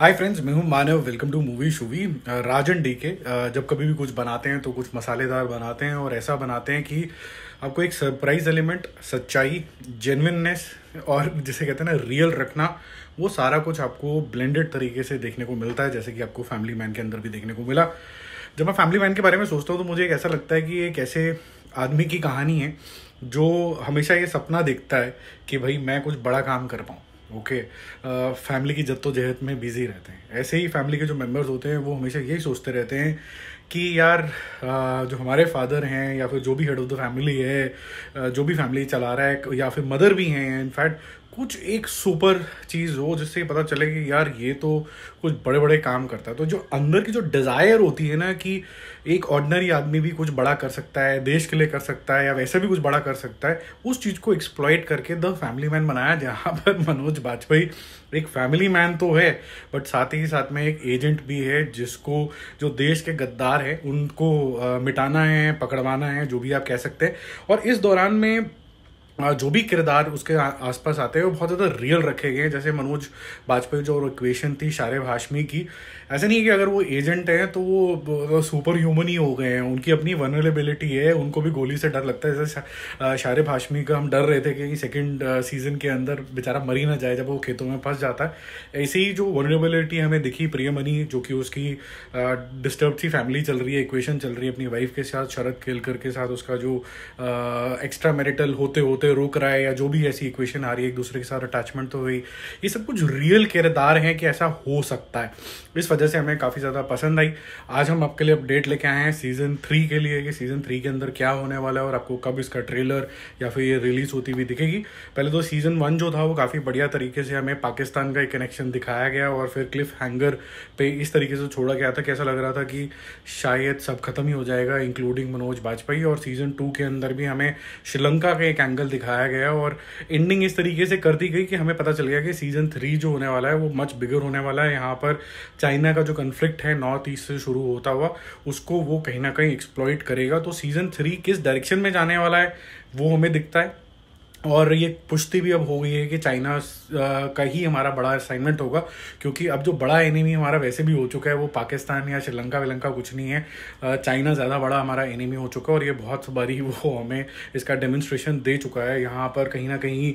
हाय friends मैं हूं Manav welcome to movie shoovie Raj and D K जब कभी भी कुछ बनाते हैं तो कुछ मसालेदार बनाते हैं और ऐसा बनाते हैं कि आपको एक सरप्राइज एलिमेंट सच्चाई जेनविननेस और जिसे कहते हैं ना रियल रखना वो सारा कुछ आपको ब्लेंडेड तरीके से देखने को मिलता है जैसे कि आपको फैमिली मैन के अंदर भी देखने को मिला जब मैं फैमिली मैन के बारे में सोचता हूँ तो मुझे एक ऐसा लगता है कि एक ऐसे आदमी की कहानी है जो हमेशा ये सपना देखता है कि भाई मैं कुछ बड़ा काम कर पाऊँ ओके फैमिली uh, की जद्दोजहद में बिज़ी रहते हैं ऐसे ही फैमिली के जो मेम्बर्स होते हैं वो हमेशा यही सोचते रहते हैं कि यार uh, जो हमारे फादर हैं या फिर जो भी हेड ऑफ़ द फैमिली है uh, जो भी फैमिली चला रहा है या फिर मदर भी हैं इनफैक्ट कुछ एक सुपर चीज़ हो जिससे पता चले कि यार ये तो कुछ बड़े बड़े काम करता है तो जो अंदर की जो डिज़ायर होती है ना कि एक ऑर्डनरी आदमी भी कुछ बड़ा कर सकता है देश के लिए कर सकता है या वैसे भी कुछ बड़ा कर सकता है उस चीज़ को एक्सप्लॉयट करके द फैमिली मैन बनाया जहाँ पर मनोज वाजपेयी एक फैमिली मैन तो है बट साथ ही साथ में एक एजेंट भी है जिसको जो देश के गद्दार है उनको मिटाना है पकड़वाना है जो भी आप कह सकते हैं और इस दौरान में हाँ, जो भी किरदार उसके आसपास आते हैं वो बहुत ज़्यादा रियल रखे गए हैं जैसे मनोज बाजपेयी जो इक्वेशन थी शारे हाशमी की ऐसा नहीं है कि अगर वो एजेंट हैं तो वो सुपर ह्यूमन ही हो गए हैं उनकी अपनी वनरेबिलिटी है उनको भी गोली से डर लगता है जैसे शारे हाशमी का हम डर रहे थे कि सेकेंड सीजन के अंदर बेचारा मरी ना जाए जब वो खेतों में फंस जाता है ऐसे ही जो वनरेबिलिटी हमें दिखी प्रियमनी जो कि उसकी डिस्टर्ब थी फैमिली चल रही है इक्वेशन चल रही है अपनी वाइफ के साथ शरद केलकर के साथ उसका जो एक्स्ट्रा मैरिटल होते होते पे रोक रहा है या जो भी ऐसी इक्वेशन आ रही है एक दूसरे के साथ अटैचमेंट तो हुई ये सब कुछ रियल किरदार हैं कि ऐसा हो सकता है इस वजह से हमें काफ़ी ज़्यादा पसंद आई आज हम आपके लिए अपडेट लेके आए हैं सीज़न थ्री के लिए कि सीज़न थ्री के अंदर क्या होने वाला है और आपको कब इसका ट्रेलर या फिर ये रिलीज़ होती हुई दिखेगी पहले तो सीज़न वन जो था वो काफ़ी बढ़िया तरीके से हमें पाकिस्तान का एक कनेक्शन दिखाया गया और फिर क्लिफ हैंगर पे इस तरीके से छोड़ा गया था कैसा लग रहा था कि शायद सब खत्म ही हो जाएगा इंक्लूडिंग मनोज वाजपेयी और सीज़न टू के अंदर भी हमें श्रीलंका का एक एंगल दिखाया गया और एंडिंग इस तरीके से कर दी गई कि हमें पता चल गया कि सीजन थ्री जो होने वाला है वो मच बिगर होने वाला है यहाँ पर चाइना का जो कन्फ्लिक्ट है नॉर्थ ईस्ट से शुरू होता हुआ उसको वो कहीं ना कहीं एक्सप्लॉइट करेगा तो सीजन थ्री किस डायरेक्शन में जाने वाला है वो हमें दिखता है और ये पुष्टि भी अब हो गई है कि चाइना का ही हमारा बड़ा असाइनमेंट होगा क्योंकि अब जो बड़ा एनिमी हमारा वैसे भी हो चुका है वो पाकिस्तान या श्रीलंका विलंका कुछ नहीं है चाइना ज़्यादा बड़ा हमारा एनिमी हो चुका है और ये बहुत बारी वो हमें इसका डेमोन्स्ट्रेशन दे चुका है यहाँ पर कहीं ना कहीं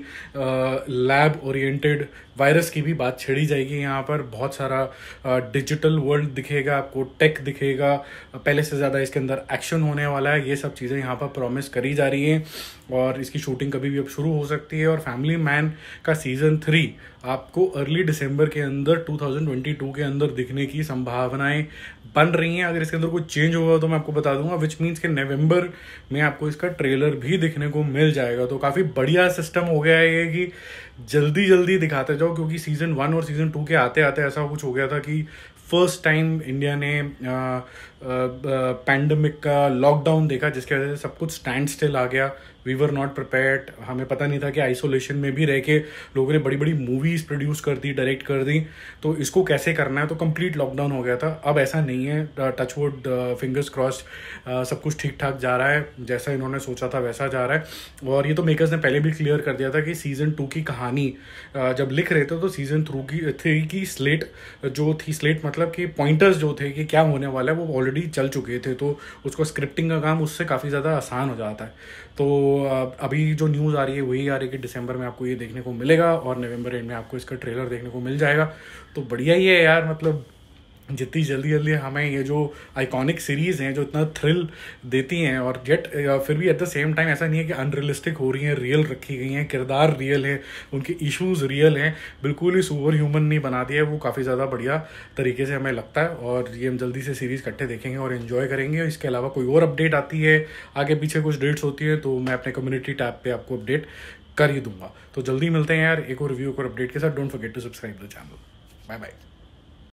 लैब ओरिएंटेड वायरस की भी बात छेड़ी जाएगी यहाँ पर बहुत सारा डिजिटल वर्ल्ड दिखेगा आपको टेक दिखेगा पहले से ज़्यादा इसके अंदर एक्शन होने वाला है ये सब चीज़ें यहाँ पर प्रॉमिस करी जा रही हैं और इसकी शूटिंग कभी भी अब शुरू हो सकती है और फैमिली मैन का सीजन थ्री आपको अर्ली दिसंबर के अंदर 2022 के अंदर दिखने की संभावनाएं बन रही हैं अगर इसके अंदर कुछ चेंज होगा तो मैं आपको बता दूंगा विच मीन्स के नवंबर में आपको इसका ट्रेलर भी दिखने को मिल जाएगा तो काफ़ी बढ़िया सिस्टम हो गया है ये कि जल्दी जल्दी दिखाते जाओ क्योंकि सीज़न वन और सीज़न टू के आते आते ऐसा कुछ हो गया था कि फर्स्ट टाइम इंडिया ने पैंडमिक uh, uh, uh, का लॉकडाउन देखा जिसकी वजह से सब कुछ स्टैंड स्टिल आ गया वी वर नॉट प्रिपेयर्ड हमें पता नहीं था कि आइसोलेशन में भी रह के लोगों ने बड़ी बड़ी मूवीज़ प्रोड्यूस कर दी डायरेक्ट कर दी तो इसको कैसे करना है तो कंप्लीट लॉकडाउन हो गया था अब ऐसा नहीं है टचवुड फिंगर्स क्रॉस्ड सब कुछ ठीक ठाक जा रहा है जैसा इन्होंने सोचा था वैसा जा रहा है और ये तो मेकर्स ने पहले भी क्लियर कर दिया था कि सीज़न टू की कहानी uh, जब लिख रहे थे तो सीज़न थ्रू की थ्री की स्लेट जो थी स्लेट मतलब कि पॉइंटर्स जो थे कि क्या होने वाला है वो ऑलरेडी चल चुके थे तो उसको स्क्रिप्टिंग का काम उससे काफ़ी ज़्यादा आसान हो जाता है तो अभी जो न्यूज़ आ रही है वही आ रही है कि दिसंबर में आपको ये देखने को मिलेगा और नवंबर एंड में आपको इसका ट्रेलर देखने को मिल जाएगा तो बढ़िया ही है यार मतलब जितनी जल्दी जल्दी हमें ये जो आइकॉनिक सीरीज़ हैं जो इतना थ्रिल देती हैं और जेट फिर भी एट द सेम टाइम ऐसा नहीं है कि अनरियलिस्टिक हो रही हैं रियल रखी गई हैं किरदार रियल है उनके इश्यूज रियल हैं बिल्कुल ही सुपर ह्यूमन नहीं बना दिया है वो काफ़ी ज़्यादा बढ़िया तरीके से हमें लगता है और ये हम जल्दी से सीरीज़ इकट्ठे देखेंगे और इन्जॉय करेंगे और इसके अलावा कोई और अपडेट आती है आगे पीछे कुछ डेट्स होती है तो मैं अपने कम्युनिटी टैब पर आपको अपडेट कर ही दूंगा तो जल्दी मिलते हैं यार एक और रिव्यू और अपडेट के साथ don't forget to subscribe the channel bye bye